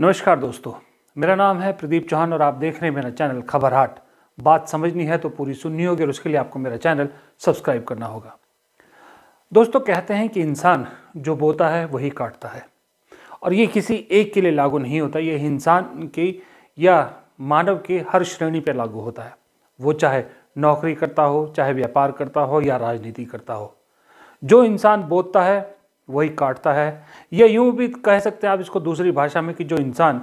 नमस्कार दोस्तों मेरा नाम है प्रदीप चौहान और आप देख रहे हैं मेरा चैनल खबर हाट बात समझनी है तो पूरी सुननी होगी और उसके लिए आपको मेरा चैनल सब्सक्राइब करना होगा दोस्तों कहते हैं कि इंसान जो बोता है वही काटता है और ये किसी एक के लिए लागू नहीं होता ये इंसान की या मानव के हर श्रेणी पर लागू होता है वो चाहे नौकरी करता हो चाहे व्यापार करता हो या राजनीति करता हो जो इंसान बोता है वही काटता है या यूँ भी कह सकते हैं आप इसको दूसरी भाषा में कि जो इंसान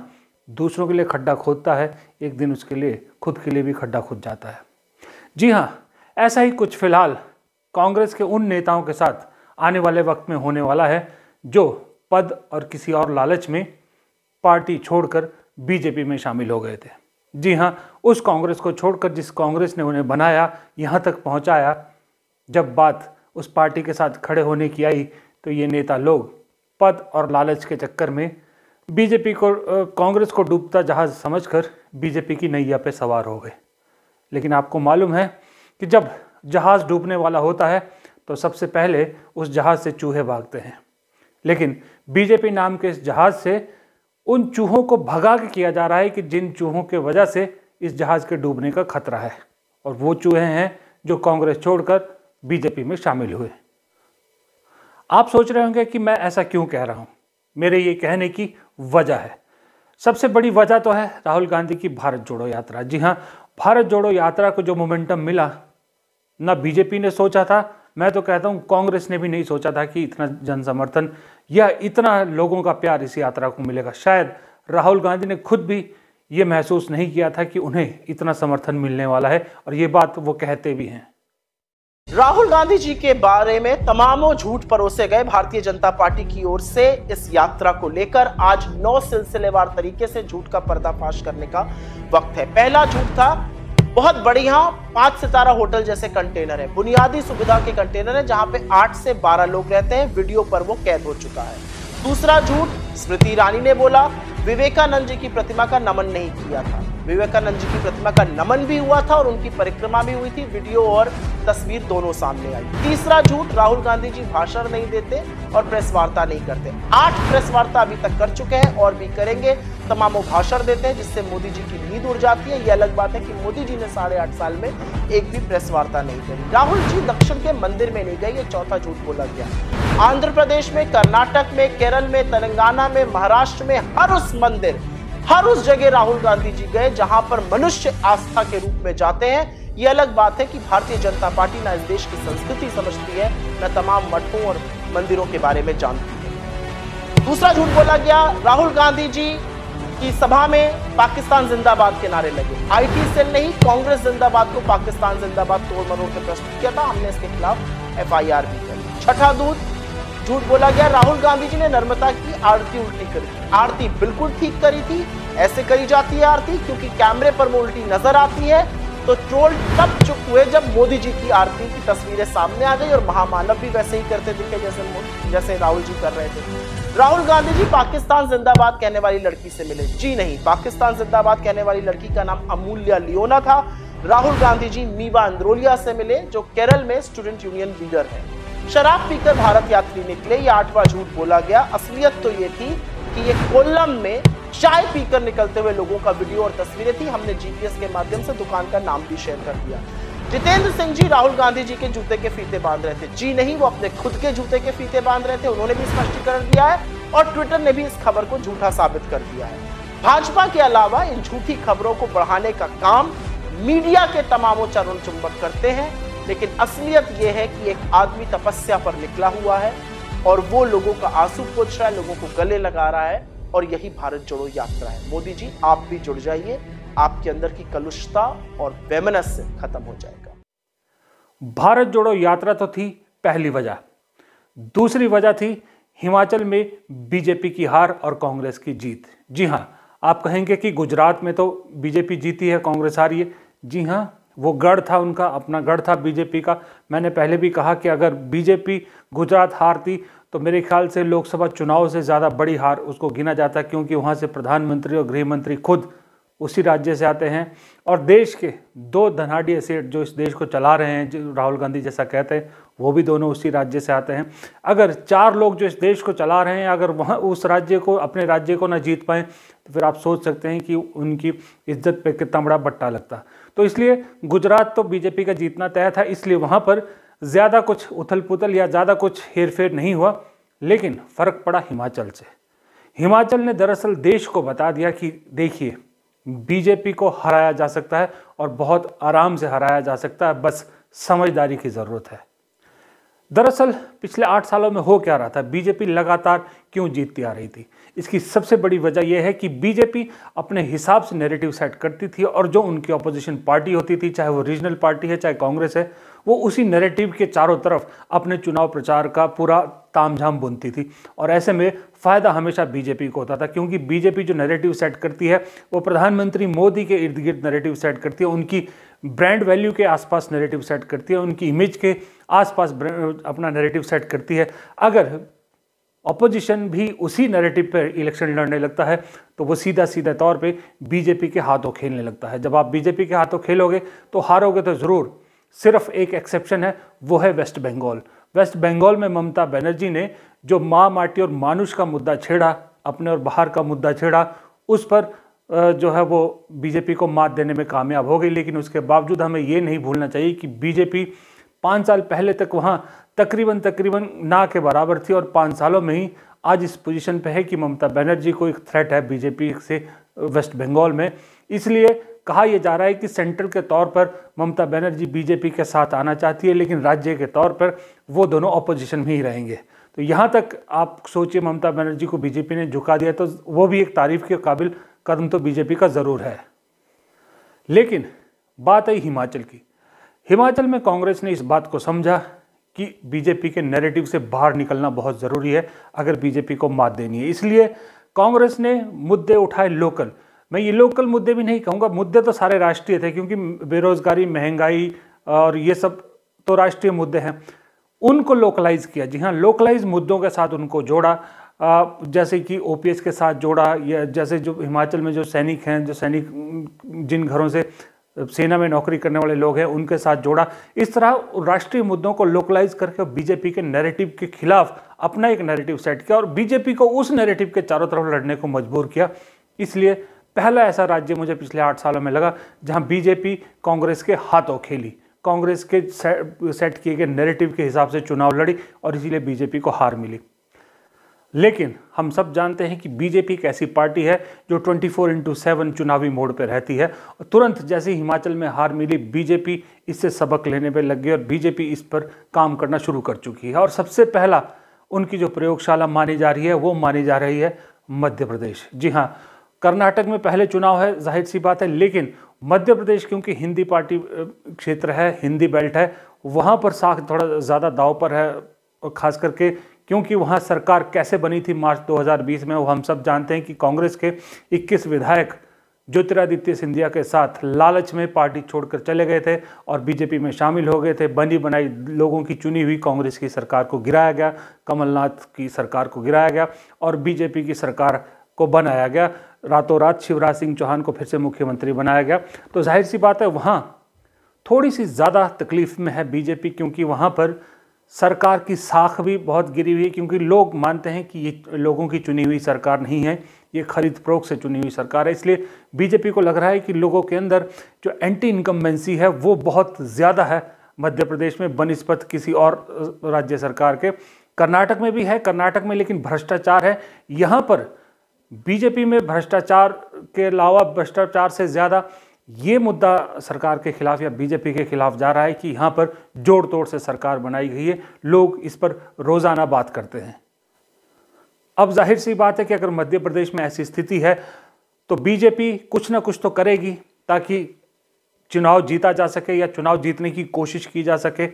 दूसरों के लिए खड्डा खोदता है एक दिन उसके लिए खुद के लिए भी खड्डा खुद जाता है जी हाँ ऐसा ही कुछ फिलहाल कांग्रेस के उन नेताओं के साथ आने वाले वक्त में होने वाला है जो पद और किसी और लालच में पार्टी छोड़कर बीजेपी में शामिल हो गए थे जी हाँ उस कांग्रेस को छोड़कर जिस कांग्रेस ने उन्हें बनाया यहाँ तक पहुँचाया जब बात उस पार्टी के साथ खड़े होने की आई तो ये नेता लोग पद और लालच के चक्कर में बीजेपी को कांग्रेस को डूबता जहाज समझकर बीजेपी की नैया पे सवार हो गए लेकिन आपको मालूम है कि जब जहाज़ डूबने वाला होता है तो सबसे पहले उस जहाज़ से चूहे भागते हैं लेकिन बीजेपी नाम के इस जहाज़ से उन चूहों को भगा के किया जा रहा है कि जिन चूहों के वजह से इस जहाज़ के डूबने का खतरा है और वो चूहे हैं जो कांग्रेस छोड़कर बीजेपी में शामिल हुए आप सोच रहे होंगे कि मैं ऐसा क्यों कह रहा हूँ मेरे ये कहने की वजह है सबसे बड़ी वजह तो है राहुल गांधी की भारत जोड़ो यात्रा जी हाँ भारत जोड़ो यात्रा को जो मोमेंटम मिला ना बीजेपी ने सोचा था मैं तो कहता हूँ कांग्रेस ने भी नहीं सोचा था कि इतना जन समर्थन या इतना लोगों का प्यार इस यात्रा को मिलेगा शायद राहुल गांधी ने खुद भी ये महसूस नहीं किया था कि उन्हें इतना समर्थन मिलने वाला है और ये बात वो कहते भी हैं राहुल गांधी जी के बारे में तमामों झूठ परोसे गए भारतीय जनता पार्टी की ओर से इस यात्रा को लेकर आज नौ सिलसिलेवार तरीके से झूठ का पर्दाफाश करने का वक्त है पहला झूठ था बहुत बढ़िया पांच सितारा होटल जैसे कंटेनर है बुनियादी सुविधा के कंटेनर है जहां पे आठ से बारह लोग रहते हैं वीडियो पर वो कैद हो चुका है दूसरा झूठ स्मृति ईरानी ने बोला विवेकानंद जी की प्रतिमा का नमन नहीं किया था विवेकानंद जी की प्रतिमा का नमन भी हुआ था और उनकी परिक्रमा भी हुई थी वीडियो और तस्वीर दोनों सामने आई तीसरा झूठ राहुल गांधी जी भाषण नहीं देते और प्रेस वार्ता नहीं करते आठ प्रेस वार्ता अभी तक कर चुके हैं और भी करेंगे तमाम वो भाषण देते हैं जिससे मोदी जी की नींद उड़ जाती है यह अलग बात है कि मोदी जी ने साढ़े आठ साल में एक भी प्रेस वार्ता नहीं करी राहुल जी दक्षिण के मंदिर में नहीं गए ये चौथा झूठ बोला गया आंध्र प्रदेश में कर्नाटक में केरल में तेलंगाना में महाराष्ट्र में हर उस मंदिर हर उस जगह राहुल गांधी जी गए जहां पर मनुष्य आस्था के रूप में जाते हैं यह अलग बात है कि भारतीय जनता पार्टी ना इस देश की संस्कृति समझती है न तमाम मठों और मंदिरों के बारे में जानती है दूसरा झूठ बोला गया राहुल गांधी जी की सभा में पाकिस्तान जिंदाबाद के नारे लगे आईटी सेल ने ही कांग्रेस जिंदाबाद को पाकिस्तान जिंदाबाद तोड़ मरोड़ के प्रस्तुत किया था हमने इसके खिलाफ एफआईआर भी करी छठा दूध झूठ बोला गया राहुल गांधी जी ने नर्मदा की आरती उल्टी करी आरती बिल्कुल ठीक करी थी ऐसे करी जाती है आरती क्योंकि कैमरे पर वो उल्टी नजर आती है तो ट्रोल तब चुप हुए जब मोदी जी की आरती की तस्वीरें सामने आ गई और महामानव भी वैसे ही करते दिखे जैसे जैसे राहुल जी कर रहे थे राहुल गांधी जी पाकिस्तान जिंदाबाद कहने वाली लड़की से मिले जी नहीं पाकिस्तान जिंदाबाद कहने वाली लड़की का नाम अमूल्या लियोना था राहुल गांधी जी मीवा अंद्रोलिया से मिले जो केरल में स्टूडेंट यूनियन लीडर है शराब पीकर भारत यात्री निकले ये आठवां झूठ बोला गया असलियत तो ये थी कि ये कोल्लम में चाय पीकर निकलते हुए लोगों का वीडियो और तस्वीरें थी हमने जीपीएस के माध्यम से दुकान का नाम भी शेयर कर दिया जितेंद्र सिंह जी राहुल गांधी जी के जूते के फीते बांध रहे थे जी नहीं वो अपने खुद के जूते के फीते बांध रहे थे उन्होंने भी स्पष्टीकरण दिया है और ट्विटर ने भी इस खबर को झूठा साबित कर दिया है भाजपा के अलावा इन झूठी खबरों को बढ़ाने का काम मीडिया के तमामों चरण चुंबक करते हैं लेकिन असलियत यह है कि एक आदमी तपस्या पर निकला हुआ है और वो लोगों का आंसू पोछ रहा है लोगों को गले लगा रहा है और यही भारत जोड़ो यात्रा है मोदी जी आप भी जुड़ जाइए आपके अंदर की कलुषता और बेमनस खत्म हो जाएगा भारत जोड़ो यात्रा तो थी पहली वजह दूसरी वजह थी हिमाचल में बीजेपी की हार और कांग्रेस की जीत जी हाँ आप कहेंगे कि गुजरात में तो बीजेपी जीती है कांग्रेस हारी है जी हाँ वो गढ़ था उनका अपना गढ़ था बीजेपी का मैंने पहले भी कहा कि अगर बीजेपी गुजरात हारती तो मेरे ख्याल से लोकसभा चुनाव से ज़्यादा बड़ी हार उसको गिना जाता है क्योंकि वहाँ से प्रधानमंत्री और गृहमंत्री खुद उसी राज्य से आते हैं और देश के दो धनाढ़ी सेठ जो इस देश को चला रहे हैं जो राहुल गांधी जैसा कहते हैं वो भी दोनों उसी राज्य से आते हैं अगर चार लोग जो इस देश को चला रहे हैं अगर वहाँ उस राज्य को अपने राज्य को ना जीत पाएँ तो फिर आप सोच सकते हैं कि उनकी इज्जत पर कितना बड़ा बट्टा लगता तो इसलिए गुजरात तो बीजेपी का जीतना तय था इसलिए वहाँ पर ज़्यादा कुछ उथल पुथल या ज़्यादा कुछ हेरफेर नहीं हुआ लेकिन फर्क पड़ा हिमाचल से हिमाचल ने दरअसल देश को बता दिया कि देखिए बीजेपी को हराया जा सकता है और बहुत आराम से हराया जा सकता है बस समझदारी की ज़रूरत है दरअसल पिछले आठ सालों में हो क्या रहा था बीजेपी लगातार क्यों जीतती आ रही थी इसकी सबसे बड़ी वजह यह है कि बीजेपी अपने हिसाब से नेरेटिव सेट करती थी और जो उनकी अपोजिशन पार्टी होती थी चाहे वो रीजनल पार्टी है चाहे कांग्रेस है वो उसी नैरेटिव के चारों तरफ अपने चुनाव प्रचार का पूरा तामझाम बुनती थी और ऐसे में फ़ायदा हमेशा बीजेपी को होता था क्योंकि बीजेपी जो नैरेटिव सेट करती है वो प्रधानमंत्री मोदी के इर्द गिर्द नैरेटिव सेट करती है उनकी ब्रांड वैल्यू के आसपास नैरेटिव सेट करती है उनकी इमेज के आसपास अपना नैरेटिव सेट करती है अगर अपोजिशन भी उसी नैरेटिव पर इलेक्शन लड़ने लगता है तो वो सीधा सीधे तौर पे बीजेपी के हाथों खेलने लगता है जब आप बीजेपी के हाथों खेलोगे तो हारोगे तो ज़रूर सिर्फ एक एक्सेप्शन है वो है वेस्ट बंगाल वेस्ट बंगाल में ममता बनर्जी ने जो माँ माटी और मानुष का मुद्दा छेड़ा अपने और बाहर का मुद्दा छेड़ा उस पर जो है वो बीजेपी को मात देने में कामयाब हो गई लेकिन उसके बावजूद हमें ये नहीं भूलना चाहिए कि बीजेपी पाँच साल पहले तक वहाँ तकरीबन तकरीबन ना के बराबर थी और पाँच सालों में ही आज इस पोजीशन पे है कि ममता बनर्जी को एक थ्रेट है बीजेपी से वेस्ट बंगाल में इसलिए कहा यह जा रहा है कि सेंट्रल के तौर पर ममता बनर्जी बीजेपी के साथ आना चाहती है लेकिन राज्य के तौर पर वो दोनों अपोजिशन में ही रहेंगे तो यहाँ तक आप सोचिए ममता बनर्जी को बीजेपी ने झुका दिया तो वो भी एक तारीफ के काबिल कदम तो बीजेपी का ज़रूर है लेकिन बात आई हिमाचल की हिमाचल में कांग्रेस ने इस बात को समझा कि बीजेपी के नैरेटिव से बाहर निकलना बहुत ज़रूरी है अगर बीजेपी को मात देनी है इसलिए कांग्रेस ने मुद्दे उठाए लोकल मैं ये लोकल मुद्दे भी नहीं कहूँगा मुद्दे तो सारे राष्ट्रीय थे क्योंकि बेरोजगारी महंगाई और ये सब तो राष्ट्रीय मुद्दे हैं उनको लोकलाइज किया जी हाँ लोकलाइज मुद्दों के साथ उनको जोड़ा जैसे कि ओ के साथ जोड़ा या जैसे जो हिमाचल में जो सैनिक हैं जो सैनिक जिन घरों से सेना में नौकरी करने वाले लोग हैं उनके साथ जोड़ा इस तरह राष्ट्रीय मुद्दों को लोकलाइज करके बीजेपी के नैरेटिव के खिलाफ अपना एक नैरेटिव सेट किया और बीजेपी को उस नैरेटिव के चारों तरफ लड़ने को मजबूर किया इसलिए पहला ऐसा राज्य मुझे पिछले आठ सालों में लगा जहां बीजेपी कांग्रेस के हाथों खेली कांग्रेस के सेट किए गए नैरेटिव के हिसाब से चुनाव लड़ी और इसीलिए बीजेपी को हार मिली लेकिन हम सब जानते हैं कि बीजेपी एक ऐसी पार्टी है जो 24 फोर इंटू सेवन चुनावी मोड पर रहती है और तुरंत जैसे ही हिमाचल में हार मिली बीजेपी इससे सबक लेने पर लग गई और बीजेपी इस पर काम करना शुरू कर चुकी है और सबसे पहला उनकी जो प्रयोगशाला मानी जा रही है वो मानी जा रही है मध्य प्रदेश जी हाँ कर्नाटक में पहले चुनाव है जाहिर सी बात है लेकिन मध्य प्रदेश क्योंकि हिंदी पार्टी क्षेत्र है हिंदी बेल्ट है वहाँ पर साख थोड़ा ज़्यादा दाव पर है खास करके क्योंकि वहाँ सरकार कैसे बनी थी मार्च 2020 में वो हम सब जानते हैं कि कांग्रेस के 21 विधायक ज्योतिरादित्य सिंधिया के साथ लालच में पार्टी छोड़कर चले गए थे और बीजेपी में शामिल हो गए थे बनी बनाई लोगों की चुनी हुई कांग्रेस की सरकार को गिराया गया कमलनाथ की सरकार को गिराया गया और बीजेपी की सरकार को बनाया गया रातों रात शिवराज सिंह चौहान को फिर से मुख्यमंत्री बनाया गया तो जाहिर सी बात है वहाँ थोड़ी सी ज़्यादा तकलीफ में है बीजेपी क्योंकि वहाँ पर सरकार की साख भी बहुत गिरी हुई है क्योंकि लोग मानते हैं कि ये लोगों की चुनी हुई सरकार नहीं है ये खरीद प्रोक से चुनी हुई सरकार है इसलिए बीजेपी को लग रहा है कि लोगों के अंदर जो एंटी इनकम्बेंसी है वो बहुत ज़्यादा है मध्य प्रदेश में बनस्पत किसी और राज्य सरकार के कर्नाटक में भी है कर्नाटक में लेकिन भ्रष्टाचार है यहाँ पर बीजेपी में भ्रष्टाचार के अलावा भ्रष्टाचार से ज़्यादा ये मुद्दा सरकार के खिलाफ या बीजेपी के खिलाफ जा रहा है कि यहाँ पर जोड़ तोड़ से सरकार बनाई गई है लोग इस पर रोज़ाना बात करते हैं अब जाहिर सी बात है कि अगर मध्य प्रदेश में ऐसी स्थिति है तो बीजेपी कुछ ना कुछ तो करेगी ताकि चुनाव जीता जा सके या चुनाव जीतने की कोशिश की जा सके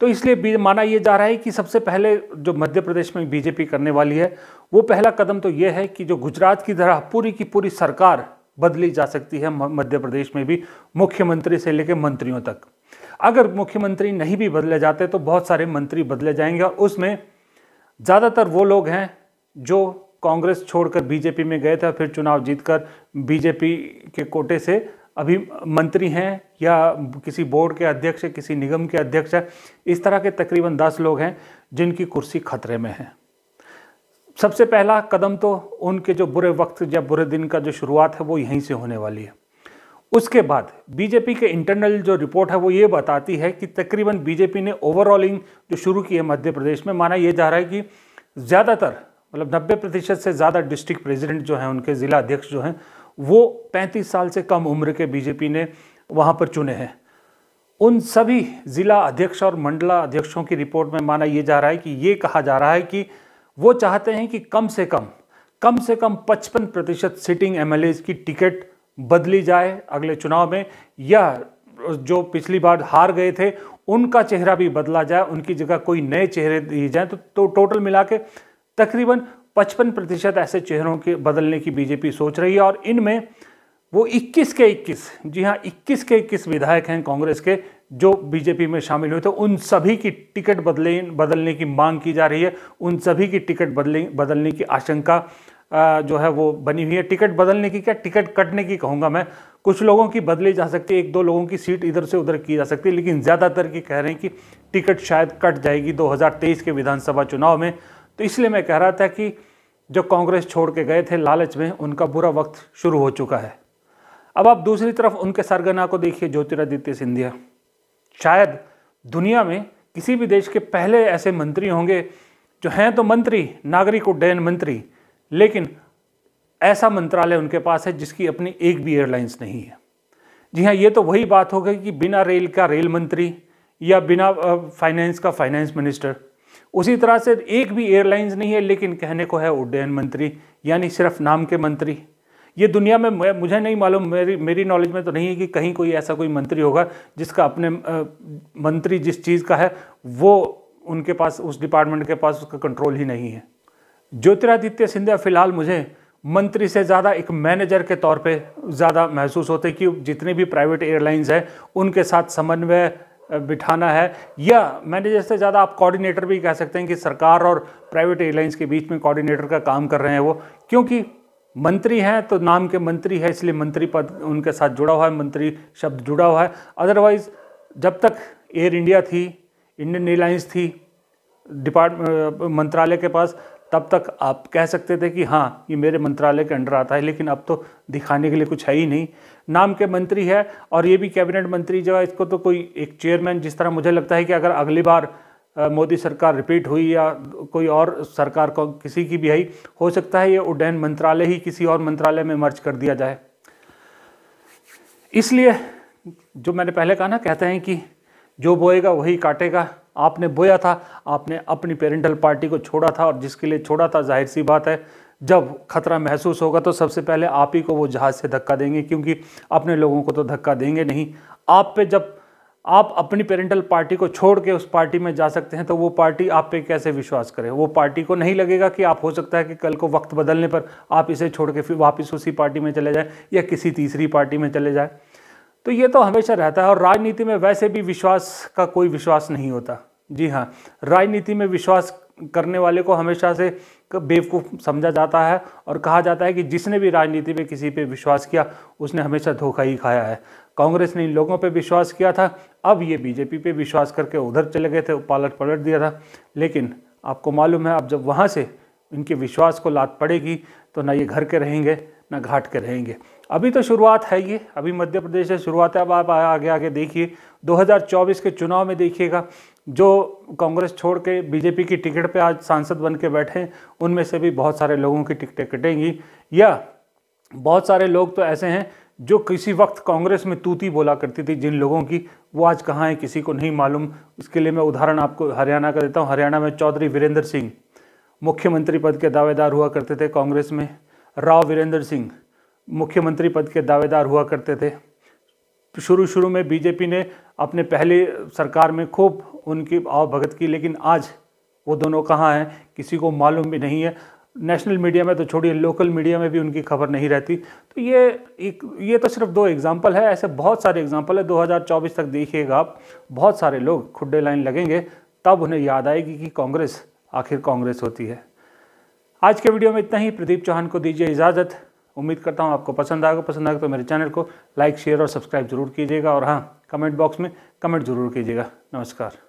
तो इसलिए माना यह जा रहा है कि सबसे पहले जो मध्य प्रदेश में बीजेपी करने वाली है वो पहला कदम तो यह है कि जो गुजरात की तरह पूरी की पूरी सरकार बदली जा सकती है मध्य प्रदेश में भी मुख्यमंत्री से लेकर मंत्रियों तक अगर मुख्यमंत्री नहीं भी बदले जाते तो बहुत सारे मंत्री बदले जाएंगे और उसमें ज़्यादातर वो लोग हैं जो कांग्रेस छोड़कर बीजेपी में गए थे फिर चुनाव जीतकर बीजेपी के कोटे से अभी मंत्री हैं या किसी बोर्ड के अध्यक्ष किसी निगम के अध्यक्ष इस तरह के तकरीबन दस लोग हैं जिनकी कुर्सी खतरे में है सबसे पहला कदम तो उनके जो बुरे वक्त या बुरे दिन का जो शुरुआत है वो यहीं से होने वाली है उसके बाद बीजेपी के इंटरनल जो रिपोर्ट है वो ये बताती है कि तकरीबन बीजेपी ने ओवरऑलिंग जो शुरू की है मध्य प्रदेश में माना यह जा रहा है कि ज़्यादातर मतलब 90 प्रतिशत से ज़्यादा डिस्ट्रिक्ट प्रेसिडेंट जो हैं उनके ज़िला अध्यक्ष जो हैं वो 35 साल से कम उम्र के बीजेपी ने वहाँ पर चुने हैं उन सभी ज़िला अध्यक्ष और मंडला अध्यक्षों की रिपोर्ट में माना यह जा रहा है कि ये कहा जा रहा है कि वो चाहते हैं कि कम से कम कम से कम 55 प्रतिशत सिटिंग एम की टिकट बदली जाए अगले चुनाव में या जो पिछली बार हार गए थे उनका चेहरा भी बदला जाए उनकी जगह कोई नए चेहरे दिए जाए तो, तो टोटल मिला के तकरीबन पचपन प्रतिशत ऐसे चेहरों के बदलने की बीजेपी सोच रही है और इनमें वो 21 के 21 जी हाँ 21 के 21 विधायक हैं कांग्रेस के जो बीजेपी में शामिल हुए थे उन सभी की टिकट बदले बदलने की मांग की जा रही है उन सभी की टिकट बदले बदलने की आशंका जो है वो बनी हुई है टिकट बदलने की क्या टिकट कटने की कहूँगा मैं कुछ लोगों की बदली जा सकती है एक दो लोगों की सीट इधर से उधर की जा सकती है लेकिन ज़्यादातर की कह रहे हैं कि टिकट शायद कट जाएगी 2023 के विधानसभा चुनाव में तो इसलिए मैं कह रहा था कि जो कांग्रेस छोड़ के गए थे लालच में उनका बुरा वक्त शुरू हो चुका है अब आप दूसरी तरफ उनके सरगना को देखिए ज्योतिरादित्य सिंधिया शायद दुनिया में किसी भी देश के पहले ऐसे मंत्री होंगे जो हैं तो मंत्री नागरिक उड्डयन मंत्री लेकिन ऐसा मंत्रालय उनके पास है जिसकी अपनी एक भी एयरलाइंस नहीं है जी हाँ ये तो वही बात हो गई कि बिना रेल का रेल मंत्री या बिना फाइनेंस का फाइनेंस मिनिस्टर उसी तरह से एक भी एयरलाइंस नहीं है लेकिन कहने को है उड्डयन मंत्री यानी सिर्फ नाम के मंत्री ये दुनिया में मुझे नहीं मालूम मेरी मेरी नॉलेज में तो नहीं है कि कहीं कोई ऐसा कोई मंत्री होगा जिसका अपने मंत्री जिस चीज़ का है वो उनके पास उस डिपार्टमेंट के पास उसका कंट्रोल ही नहीं है ज्योतिरादित्य सिंधिया फिलहाल मुझे मंत्री से ज़्यादा एक मैनेजर के तौर पे ज़्यादा महसूस होते कि जितने भी प्राइवेट एयरलाइंस हैं उनके साथ समन्वय बिठाना है या मैनेजर से ज़्यादा आप कोऑर्डिनेटर भी कह सकते हैं कि सरकार और प्राइवेट एयरलाइंस के बीच में कोऑर्डिनेटर का काम कर रहे हैं वो क्योंकि मंत्री हैं तो नाम के मंत्री है इसलिए मंत्री पद उनके साथ जुड़ा हुआ है मंत्री शब्द जुड़ा हुआ है अदरवाइज जब तक एयर इंडिया थी इंडियन एयरलाइंस थी डिपार्टमेंट मंत्रालय के पास तब तक आप कह सकते थे कि हाँ ये मेरे मंत्रालय के अंडर आता है लेकिन अब तो दिखाने के लिए कुछ है ही नहीं नाम के मंत्री है और ये भी कैबिनेट मंत्री जो है इसको तो कोई एक चेयरमैन जिस तरह मुझे लगता है कि अगर अगली बार मोदी सरकार रिपीट हुई या कोई और सरकार को किसी की भी आई हो सकता है ये उड्डयन मंत्रालय ही किसी और मंत्रालय में मर्ज कर दिया जाए इसलिए जो मैंने पहले कहा ना कहते हैं कि जो बोएगा वही काटेगा आपने बोया था आपने अपनी पेरेंटल पार्टी को छोड़ा था और जिसके लिए छोड़ा था जाहिर सी बात है जब खतरा महसूस होगा तो सबसे पहले आप ही को वो जहाज़ से धक्का देंगे क्योंकि अपने लोगों को तो धक्का देंगे नहीं आप पे जब आप अपनी पेरेंटल पार्टी को छोड़ के उस पार्टी में जा सकते हैं तो वो पार्टी आप पे कैसे विश्वास करे वो पार्टी को नहीं लगेगा कि आप हो सकता है कि कल को वक्त बदलने पर आप इसे छोड़ के फिर वापस उसी पार्टी में चले जाएं या किसी तीसरी पार्टी में चले जाएं तो ये तो हमेशा रहता है और राजनीति में वैसे भी विश्वास का कोई विश्वास नहीं होता जी हाँ राजनीति में विश्वास करने वाले को हमेशा से बेवकूफ़ समझा जाता है और कहा जाता है कि जिसने भी राजनीति में किसी पे विश्वास किया उसने हमेशा धोखा ही खाया है कांग्रेस ने इन लोगों पर विश्वास किया था अब ये बीजेपी पे विश्वास करके उधर चले गए थे पालट पलट दिया था लेकिन आपको मालूम है अब जब वहाँ से इनके विश्वास को लात पड़ेगी तो ना ये घर के रहेंगे ना घाट के रहेंगे अभी तो शुरुआत है ये अभी मध्य प्रदेश से शुरुआत है अब आप आगे आगे देखिए 2024 के चुनाव में देखिएगा जो कांग्रेस छोड़ के बीजेपी की टिकट पे आज सांसद बन के बैठे हैं उनमें से भी बहुत सारे लोगों की टिकटें कटेंगी या बहुत सारे लोग तो ऐसे हैं जो किसी वक्त कांग्रेस में तूती बोला करती थी जिन लोगों की वो आज कहाँ है किसी को नहीं मालूम इसके लिए मैं उदाहरण आपको हरियाणा का देता हूँ हरियाणा में चौधरी वीरेंद्र सिंह मुख्यमंत्री पद के दावेदार हुआ करते थे कांग्रेस में राव वीरेंद्र सिंह मुख्यमंत्री पद के दावेदार हुआ करते थे शुरू शुरू में बीजेपी ने अपने पहले सरकार में खूब उनकी आवभगत की लेकिन आज वो दोनों कहाँ हैं किसी को मालूम भी नहीं है नेशनल मीडिया में तो छोड़िए लोकल मीडिया में भी उनकी खबर नहीं रहती तो ये एक ये तो सिर्फ दो एग्जांपल है ऐसे बहुत सारे एग्जांपल है 2024 तक देखिएगा आप बहुत सारे लोग खुडे लाइन लगेंगे तब उन्हें याद आएगी कि कांग्रेस आखिर कांग्रेस होती है आज के वीडियो में इतना ही प्रदीप चौहान को दीजिए इजाज़त उम्मीद करता हूँ आपको पसंद आएगा पसंद आएगा तो मेरे चैनल को लाइक शेयर और सब्सक्राइब जरूर कीजिएगा और हाँ कमेंट बॉक्स में कमेंट जरूर कीजिएगा नमस्कार